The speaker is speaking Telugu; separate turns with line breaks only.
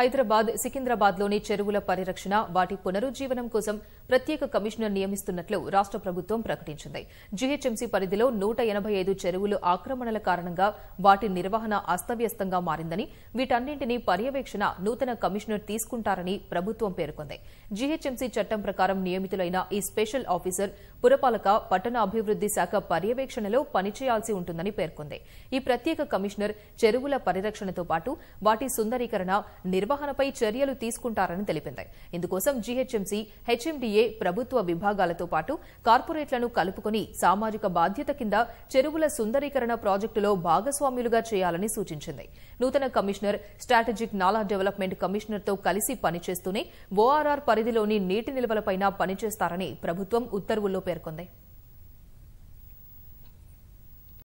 హైదరాబాద్ సికింద్రాబాద్లోని చెరువుల పరిరక్షణ వాటి పునరుజ్జీవనం కోసం ప్రత్యేక కమిషనర్ నియమిస్తున్నట్లు రాష్ట ప్రభుత్వం ప్రకటించింది జీహెచ్ఎంసీ పరిధిలో నూట ఎనబై ఐదు చెరువులు ఆక్రమణల కారణంగా వాటి నిర్వహణ అస్తవ్యస్తంగా మారిందని వీటన్నింటినీ పర్యవేక్షణ నూతన కమిషనర్ తీసుకుంటారని ప్రభుత్వం పేర్కొంది జీహెచ్ఎంసీ చట్టం ప్రకారం నియమితులైన ఈ స్పెషల్ ఆఫీసర్ పురపాలక పట్టణ అభివృద్ది శాఖ పర్యవేక్షణలో పనిచేయాల్సి ఉంటుందని పేర్కొంది ఈ ప్రత్యేక కమిషనర్ చెరువుల పరిరక్షణతో పాటు వాటి సుందరీకరణ నిర్వహణ నిర్వహణపై చర్యలు తీసుకుంటారని తెలిపింది ఇందుకోసం జీహెచ్ఎంసీ హెచ్ఎండీఏ ప్రభుత్వ విభాగాలతో పాటు కార్పొరేట్లను కలుపుకుని సామాజిక బాధ్యత కింద చెరువుల సుందరీకరణ ప్రాజెక్టులో భాగస్వామ్యులుగా చేయాలని సూచించింది నూతన కమిషనర్ స్ట్రాటజిక్ నాలా డెవలప్మెంట్ కమిషనర్తో కలిసి పనిచేస్తూనే ఓఆర్ఆర్ పరిధిలోని నీటి నిల్వలపై పనిచేస్తారని ప్రభుత్వం ఉత్తర్వుల్లో పేర్కొంది